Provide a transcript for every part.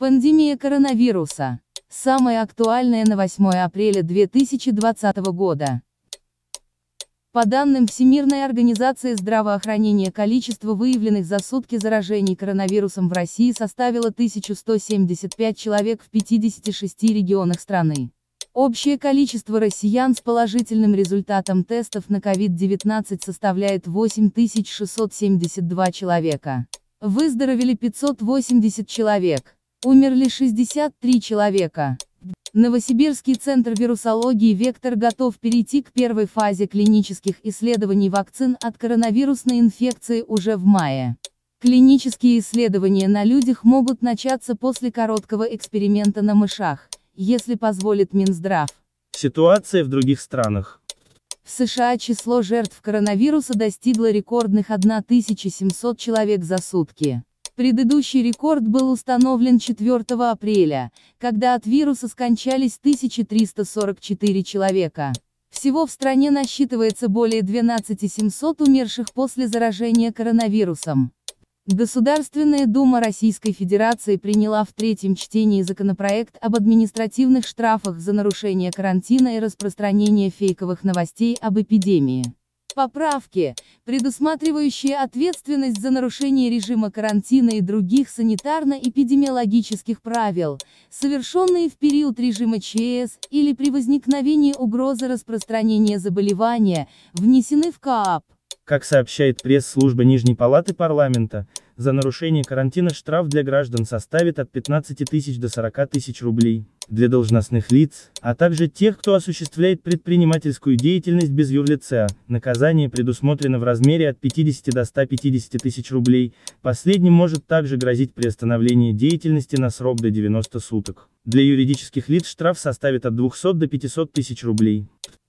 Пандемия коронавируса. Самое актуальное на 8 апреля 2020 года. По данным Всемирной организации здравоохранения количество выявленных за сутки заражений коронавирусом в России составило 1175 человек в 56 регионах страны. Общее количество россиян с положительным результатом тестов на COVID-19 составляет 8672 человека. Выздоровели 580 человек. Умерли 63 человека. Новосибирский центр вирусологии «Вектор» готов перейти к первой фазе клинических исследований вакцин от коронавирусной инфекции уже в мае. Клинические исследования на людях могут начаться после короткого эксперимента на мышах, если позволит Минздрав. Ситуация в других странах. В США число жертв коронавируса достигло рекордных 1700 человек за сутки. Предыдущий рекорд был установлен 4 апреля, когда от вируса скончались 1344 человека. Всего в стране насчитывается более 12 700 умерших после заражения коронавирусом. Государственная Дума Российской Федерации приняла в третьем чтении законопроект об административных штрафах за нарушение карантина и распространение фейковых новостей об эпидемии. Поправки, предусматривающие ответственность за нарушение режима карантина и других санитарно-эпидемиологических правил, совершенные в период режима ЧС или при возникновении угрозы распространения заболевания, внесены в КАП. Как сообщает пресс-служба Нижней Палаты Парламента, за нарушение карантина штраф для граждан составит от 15 тысяч до 40 тысяч рублей для должностных лиц, а также тех, кто осуществляет предпринимательскую деятельность без юрлица. Наказание предусмотрено в размере от 50 до 150 тысяч рублей, последним может также грозить приостановление деятельности на срок до 90 суток. Для юридических лиц штраф составит от 200 до 500 тысяч рублей.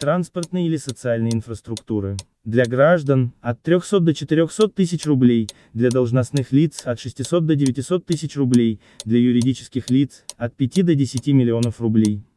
транспортной или социальной инфраструктуры. Для граждан – от 300 до 400 тысяч рублей, для должностных лиц – от 600 до 900 тысяч рублей, для юридических лиц – от 5 до 10 миллионов рублей.